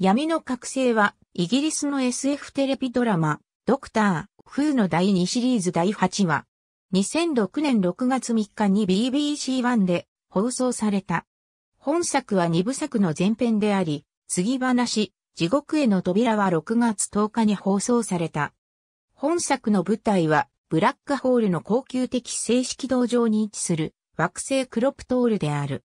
闇の覚醒は、イギリスの SF テレビドラマ、ドクター・フーの第2シリーズ第8話。2006年6月3日に BBC1 で放送された。本作は2部作の前編であり、次話、地獄への扉は6月10日に放送された。本作の舞台は、ブラックホールの高級的正式道場に位置する惑星クロプトールである。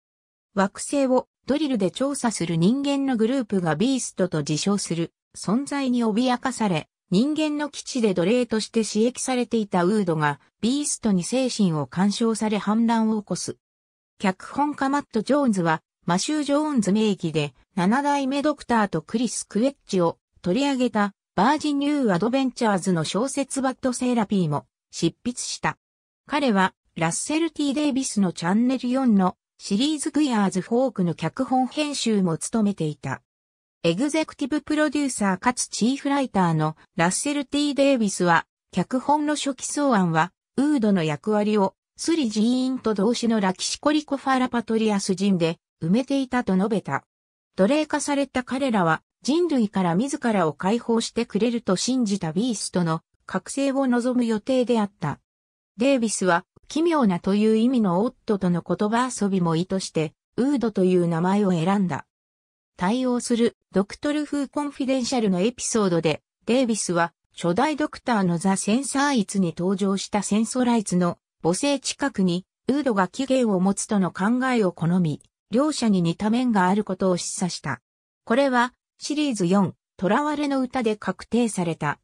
惑星をドリルで調査する人間のグループがビーストと自称する存在に脅かされ、人間の基地で奴隷として刺激されていたウードがビーストに精神を干渉され反乱を起こす。脚本家マット・ジョーンズはマシュー・ジョーンズ名義で7代目ドクターとクリス・クエッチを取り上げたバージニュー・アドベンチャーズの小説バッド・セラピーも執筆した。彼はラッセル・ティ・デイビスのチャンネル4のシリーズグイアーズフォークの脚本編集も務めていた。エグゼクティブプロデューサーかつチーフライターのラッセル T・ デイビスは、脚本の初期草案は、ウードの役割を、スリジーンと同志のラキシコリコ・ファラパトリアス人で埋めていたと述べた。奴隷化された彼らは人類から自らを解放してくれると信じたビーストの覚醒を望む予定であった。デイビスは奇妙なという意味のオットとの言葉遊びも意図して、ウードという名前を選んだ。対応するドクトル・風コンフィデンシャルのエピソードで、デイビスは初代ドクターのザ・センサーイツに登場したセンソライツの母性近くに、ウードが起源を持つとの考えを好み、両者に似た面があることを示唆した。これは、シリーズ4、囚われの歌で確定された。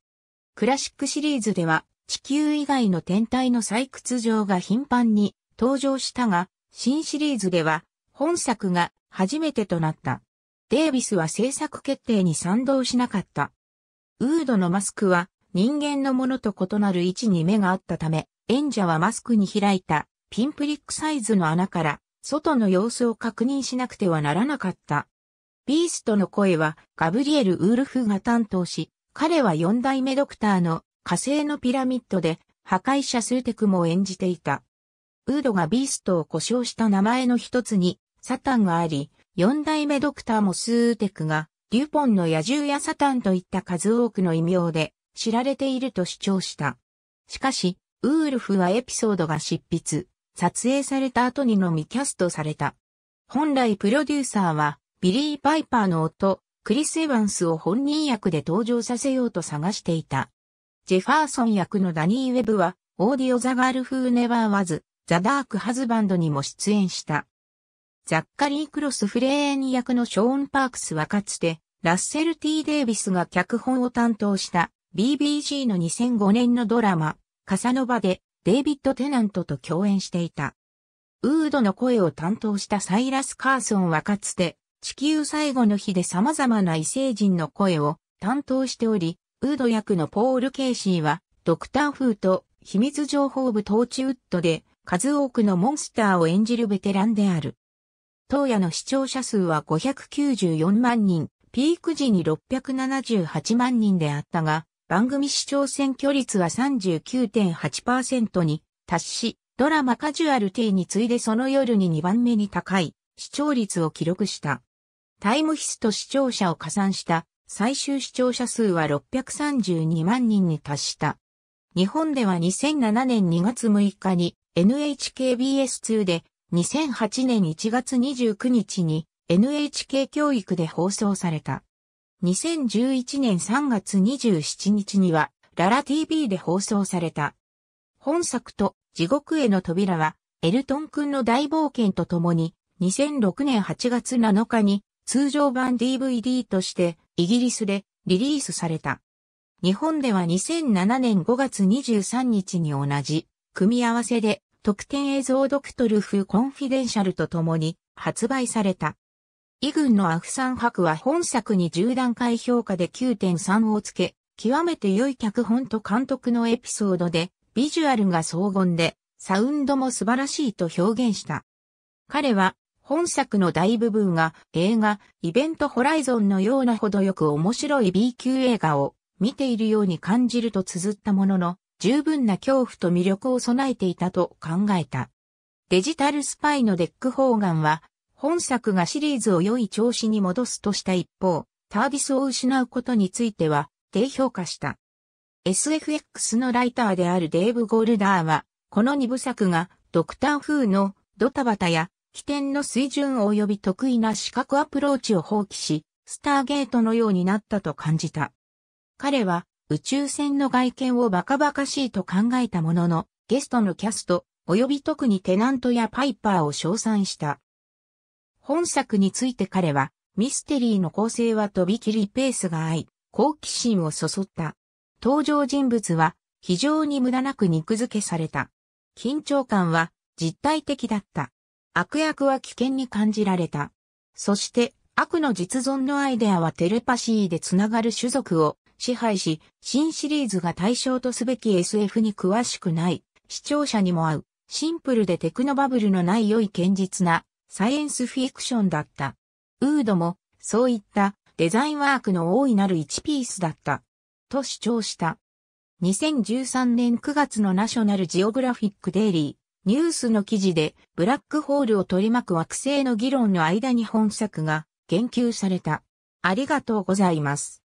クラシックシリーズでは、地球以外の天体の採掘場が頻繁に登場したが、新シリーズでは本作が初めてとなった。デービスは制作決定に賛同しなかった。ウードのマスクは人間のものと異なる位置に目があったため、演者はマスクに開いたピンプリックサイズの穴から外の様子を確認しなくてはならなかった。ビーストの声はガブリエル・ウールフが担当し、彼は4代目ドクターの火星のピラミッドで破壊者数テクも演じていた。ウードがビーストを故障した名前の一つにサタンがあり、四代目ドクターもスーテクがデュポンの野獣やサタンといった数多くの異名で知られていると主張した。しかし、ウールフはエピソードが執筆、撮影された後にのみキャストされた。本来プロデューサーは、ビリー・パイパーの夫、クリス・エヴァンスを本人役で登場させようと探していた。ジェファーソン役のダニー・ウェブは、オーディオ・ザ・ガール・フー・ネバー・ワズ、ザ・ダーク・ハズバンドにも出演した。ザッカリー・クロス・フレーン役のショーン・パークスはかつて、ラッセル・ T・ デイビスが脚本を担当した BBC の2005年のドラマ、カサノバでデイビッド・テナントと共演していた。ウードの声を担当したサイラス・カーソンはかつて、地球最後の日で様々な異星人の声を担当しており、ウード役のポール・ケイシーは、ドクター・フーと秘密情報部トーチウッドで、数多くのモンスターを演じるベテランである。当夜の視聴者数は594万人、ピーク時に678万人であったが、番組視聴選挙率は39.8%に達し、ドラマカジュアルティに次いでその夜に2番目に高い視聴率を記録した。タイムヒスト視聴者を加算した最終視聴者数は632万人に達した。日本では2007年2月6日に NHKBS2 で2008年1月29日に NHK 教育で放送された。2011年3月27日にはララ TV で放送された。本作と地獄への扉はエルトン君の大冒険とともに2006年8月7日に通常版 DVD としてイギリスでリリースされた。日本では2007年5月23日に同じ組み合わせで特典映像ドクトル風コンフィデンシャルと共に発売された。イグンのアフサンハクは本作に10段階評価で9.3をつけ、極めて良い脚本と監督のエピソードで、ビジュアルが荘厳で、サウンドも素晴らしいと表現した。彼は本作の大部分が映画、イベントホライゾンのようなほどよく面白い B 級映画を見ているように感じると綴ったものの、十分な恐怖と魅力を備えていたと考えた。デジタルスパイのデック・ホーガンは、本作がシリーズを良い調子に戻すとした一方、タービスを失うことについては、低評価した。SFX のライターであるデーブ・ゴールダーは、この二部作が、ドクターフーのドタバタや起点の水準及び得意な視覚アプローチを放棄し、スターゲートのようになったと感じた。彼は宇宙船の外見をバカバカしいと考えたものの、ゲストのキャスト、及び特にテナントやパイパーを称賛した。本作について彼は、ミステリーの構成はとびきりペースが合い、好奇心をそそった。登場人物は、非常に無駄なく肉付けされた。緊張感は、実体的だった。悪役は危険に感じられた。そして、悪の実存のアイデアはテレパシーでつながる種族を支配し、新シリーズが対象とすべき SF に詳しくない、視聴者にも合う、シンプルでテクノバブルのない良い堅実なサイエンスフィクションだった。ウードも、そういったデザインワークの大いなる1ピースだった。と主張した。2013年9月のナショナルジオグラフィックデイリー。ニュースの記事で、ブラックホールを取り巻く惑星の議論の間に本作が言及された。ありがとうございます。